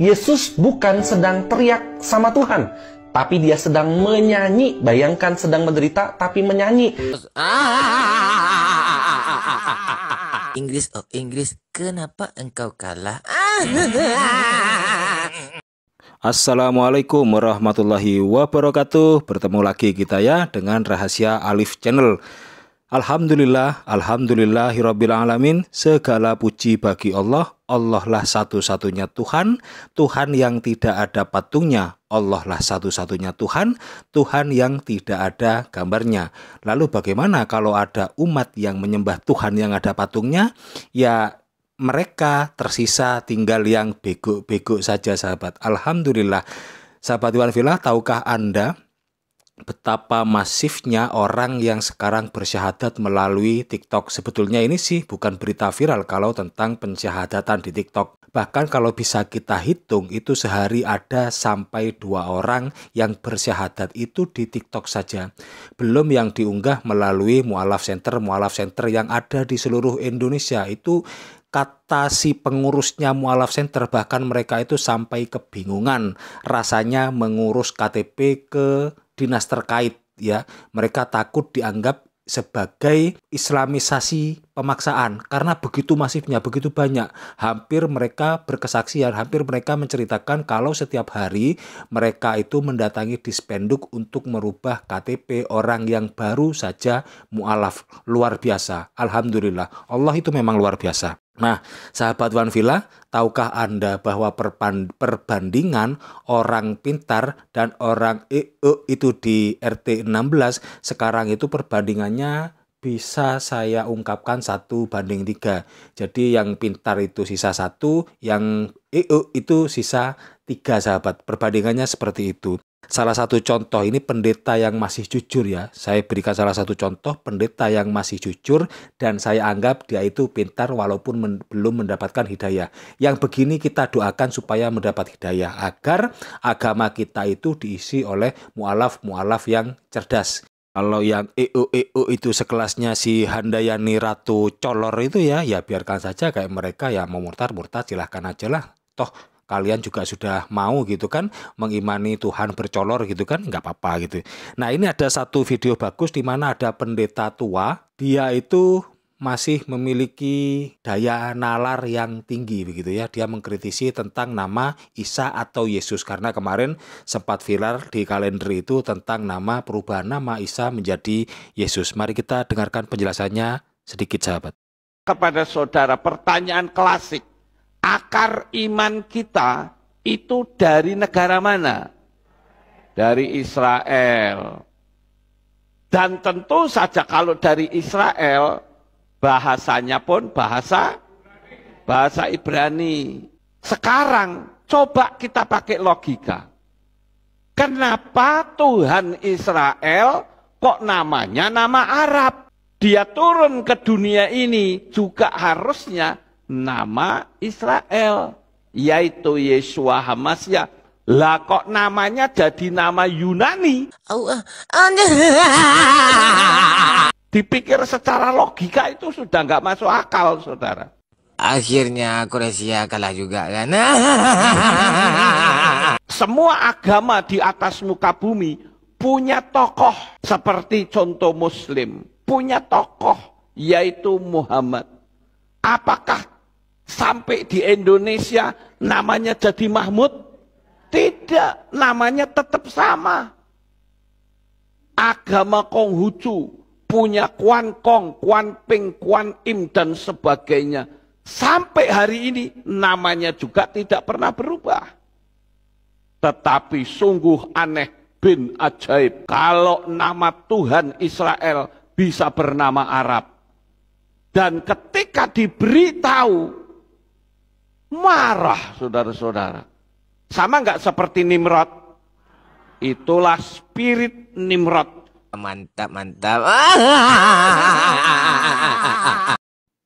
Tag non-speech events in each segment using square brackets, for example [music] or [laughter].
Yesus bukan sedang teriak sama Tuhan, tapi dia sedang menyanyi. Bayangkan sedang menderita tapi menyanyi. [laughs] Inggris, oh Inggris, kenapa engkau kalah? [laughs] Assalamualaikum warahmatullahi wabarakatuh. Bertemu lagi kita ya dengan Rahasia Alif Channel. Alhamdulillah, Alhamdulillah, alamin. Segala puji bagi Allah. Allah lah satu-satunya Tuhan, Tuhan yang tidak ada patungnya. Allah lah satu-satunya Tuhan, Tuhan yang tidak ada gambarnya. Lalu bagaimana kalau ada umat yang menyembah Tuhan yang ada patungnya? Ya mereka tersisa tinggal yang bego-bego saja sahabat. Alhamdulillah. Sahabat Iwan Villa, tahukah Anda betapa masifnya orang yang sekarang bersyahadat melalui TikTok. Sebetulnya ini sih bukan berita viral kalau tentang pensyahadatan di TikTok. Bahkan kalau bisa kita hitung itu sehari ada sampai dua orang yang bersyahadat itu di TikTok saja. Belum yang diunggah melalui Mualaf Center, Mualaf Center yang ada di seluruh Indonesia itu kata si pengurusnya Mualaf Center bahkan mereka itu sampai kebingungan rasanya mengurus KTP ke dinas terkait ya. Mereka takut dianggap sebagai islamisasi pemaksaan karena begitu masifnya, begitu banyak. Hampir mereka berkesaksian, hampir mereka menceritakan kalau setiap hari mereka itu mendatangi dispenduk untuk merubah KTP orang yang baru saja mualaf. Luar biasa. Alhamdulillah. Allah itu memang luar biasa. Nah, sahabat One Villa, tahukah Anda bahwa perbandingan orang pintar dan orang EU itu di RT 16 sekarang itu perbandingannya bisa saya ungkapkan satu banding tiga. Jadi yang pintar itu sisa satu, yang EU itu sisa tiga sahabat. Perbandingannya seperti itu. Salah satu contoh ini pendeta yang masih jujur ya. Saya berikan salah satu contoh pendeta yang masih jujur dan saya anggap dia itu pintar walaupun men belum mendapatkan hidayah. Yang begini kita doakan supaya mendapat hidayah agar agama kita itu diisi oleh mualaf-mualaf yang cerdas. Kalau yang EU EU itu sekelasnya si Handayani Ratu Color itu ya, ya biarkan saja kayak mereka ya mau murtad murtad silahkan aja lah. Toh kalian juga sudah mau gitu kan mengimani Tuhan bercolor gitu kan nggak apa-apa gitu. Nah ini ada satu video bagus di mana ada pendeta tua dia itu masih memiliki daya nalar yang tinggi begitu ya. Dia mengkritisi tentang nama Isa atau Yesus karena kemarin sempat viral di kalender itu tentang nama perubahan nama Isa menjadi Yesus. Mari kita dengarkan penjelasannya sedikit sahabat. Kepada saudara pertanyaan klasik akar iman kita itu dari negara mana? Dari Israel. Dan tentu saja kalau dari Israel, bahasanya pun bahasa bahasa Ibrani. Sekarang coba kita pakai logika. Kenapa Tuhan Israel kok namanya nama Arab? Dia turun ke dunia ini juga harusnya nama Israel yaitu Yesua Hamasya. Lah kok namanya jadi nama Yunani? [laughs] Dipikir secara logika itu sudah nggak masuk akal, saudara. Akhirnya Kroasia kalah juga kan? [laughs] Semua agama di atas muka bumi punya tokoh seperti contoh Muslim, punya tokoh yaitu Muhammad. Apakah sampai di Indonesia namanya jadi Mahmud? Tidak, namanya tetap sama. Agama Konghucu punya Kuan Kong, Kuan Ping, Kuan Im dan sebagainya. Sampai hari ini namanya juga tidak pernah berubah. Tetapi sungguh aneh bin ajaib kalau nama Tuhan Israel bisa bernama Arab. Dan ketika diberitahu marah saudara-saudara. Sama nggak seperti Nimrod? Itulah spirit Nimrod. Mantap, mantap. [laughs]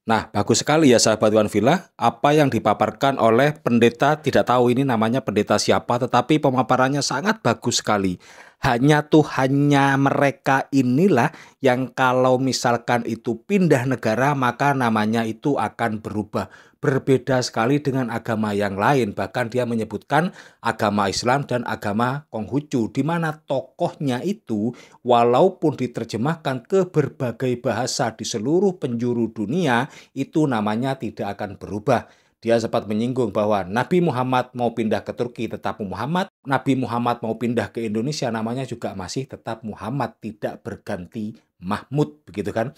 Nah, bagus sekali ya sahabat Tuan Villa, apa yang dipaparkan oleh pendeta tidak tahu ini namanya pendeta siapa, tetapi pemaparannya sangat bagus sekali hanya tuh hanya mereka inilah yang kalau misalkan itu pindah negara maka namanya itu akan berubah. Berbeda sekali dengan agama yang lain. Bahkan dia menyebutkan agama Islam dan agama Konghucu. Di mana tokohnya itu walaupun diterjemahkan ke berbagai bahasa di seluruh penjuru dunia itu namanya tidak akan berubah. Dia sempat menyinggung bahwa Nabi Muhammad mau pindah ke Turki tetapi Muhammad Nabi Muhammad mau pindah ke Indonesia namanya juga masih tetap Muhammad tidak berganti Mahmud begitu kan.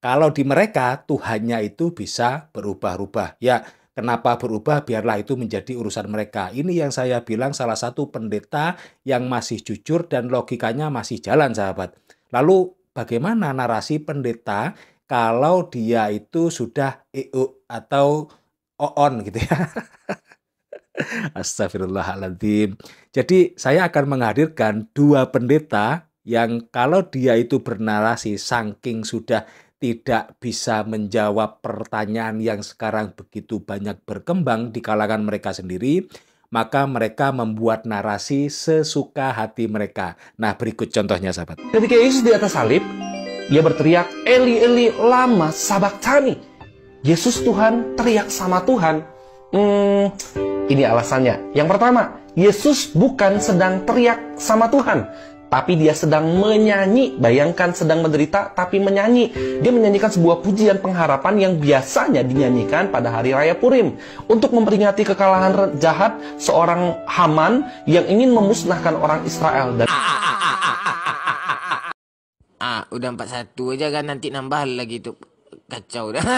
Kalau di mereka Tuhannya itu bisa berubah-ubah. Ya, kenapa berubah? Biarlah itu menjadi urusan mereka. Ini yang saya bilang salah satu pendeta yang masih jujur dan logikanya masih jalan sahabat. Lalu bagaimana narasi pendeta kalau dia itu sudah EU atau on gitu ya. [laughs] [laughs] Astagfirullahaladzim. Jadi saya akan menghadirkan dua pendeta yang kalau dia itu bernarasi saking sudah tidak bisa menjawab pertanyaan yang sekarang begitu banyak berkembang di kalangan mereka sendiri, maka mereka membuat narasi sesuka hati mereka. Nah, berikut contohnya sahabat. Ketika Yesus di atas salib, ia berteriak, Eli, Eli, lama sabak tani. Yesus Tuhan teriak sama Tuhan. Hmm, ini alasannya. Yang pertama, Yesus bukan sedang teriak sama Tuhan, tapi dia sedang menyanyi. Bayangkan sedang menderita tapi menyanyi. Dia menyanyikan sebuah pujian pengharapan yang biasanya dinyanyikan pada hari raya Purim untuk memperingati kekalahan jahat seorang Haman yang ingin memusnahkan orang Israel dan Ah, udah 41 aja kan nanti nambah lagi tuh. Kacau dah. [laughs]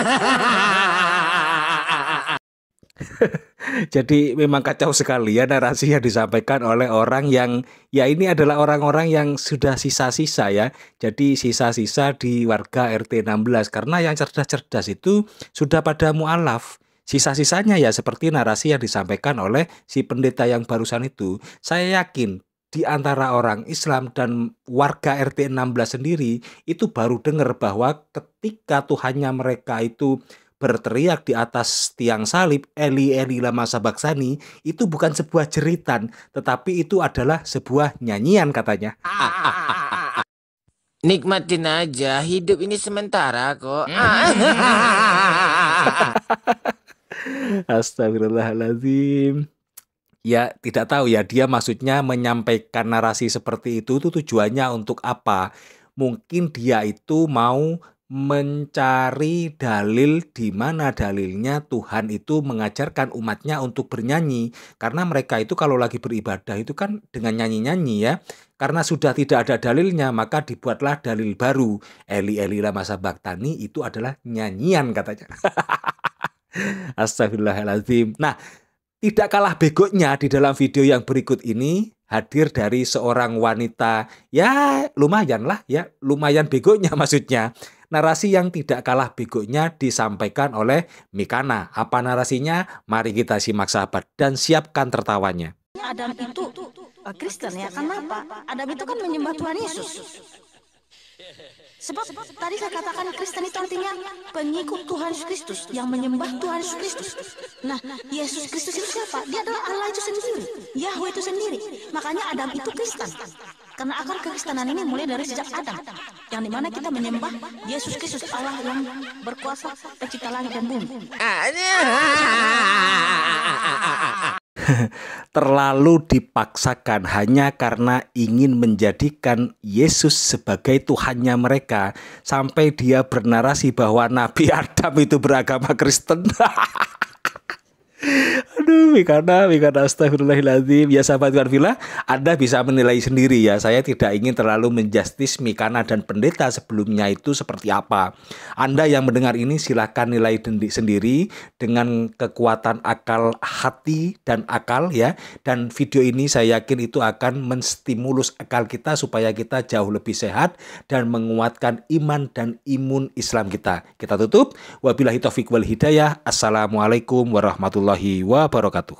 Jadi memang kacau sekali ya narasi yang disampaikan oleh orang yang ya ini adalah orang-orang yang sudah sisa-sisa ya. Jadi sisa-sisa di warga RT 16 karena yang cerdas-cerdas itu sudah pada mualaf. Sisa-sisanya ya seperti narasi yang disampaikan oleh si pendeta yang barusan itu. Saya yakin di antara orang Islam dan warga RT 16 sendiri itu baru dengar bahwa ketika Tuhannya mereka itu berteriak di atas tiang salib Eli Eli lama sabaksani itu bukan sebuah jeritan tetapi itu adalah sebuah nyanyian katanya. [laughs] Nikmatin aja hidup ini sementara kok. Hmm. [laughs] Astagfirullahaladzim. Ya tidak tahu ya dia maksudnya menyampaikan narasi seperti itu tuh tujuannya untuk apa? Mungkin dia itu mau mencari dalil di mana dalilnya Tuhan itu mengajarkan umatnya untuk bernyanyi karena mereka itu kalau lagi beribadah itu kan dengan nyanyi-nyanyi ya karena sudah tidak ada dalilnya maka dibuatlah dalil baru Eli Eli lama sabaktani itu adalah nyanyian katanya [laughs] Astagfirullahaladzim nah tidak kalah begonya di dalam video yang berikut ini hadir dari seorang wanita ya lumayan lah ya lumayan begonya [laughs] maksudnya narasi yang tidak kalah begonya disampaikan oleh Mikana. Apa narasinya? Mari kita simak sahabat dan siapkan tertawanya. Adam itu eh, Kristen ya, kenapa? Adam itu kan menyembah Tuhan Yesus. Sebab tadi saya katakan Kristen itu artinya pengikut Tuhan Yesus Kristus yang menyembah Tuhan Yesus Kristus. Nah, Yesus Kristus itu siapa? Dia adalah Allah itu sendiri, Yahweh itu sendiri. Makanya Adam itu Kristen. Karena akar kekristenan ini mulai dari sejak Adam, yang dimana kita menyembah Yesus Kristus Allah yang berkuasa pencipta langit dan bumi. [laughs] Terlalu dipaksakan hanya karena ingin menjadikan Yesus sebagai Tuhannya mereka sampai dia bernarasi bahwa Nabi Adam itu beragama Kristen. [laughs] Aduh, Wikana, Wikana astagfirullahaladzim. Ya sahabat Villa, Anda bisa menilai sendiri ya. Saya tidak ingin terlalu menjustis Mikana dan pendeta sebelumnya itu seperti apa. Anda yang mendengar ini silahkan nilai sendiri dengan kekuatan akal hati dan akal ya. Dan video ini saya yakin itu akan menstimulus akal kita supaya kita jauh lebih sehat dan menguatkan iman dan imun Islam kita. Kita tutup. Wabillahi taufiq wal hidayah. Assalamualaikum warahmatullahi wabarakatuh wabarakatuh.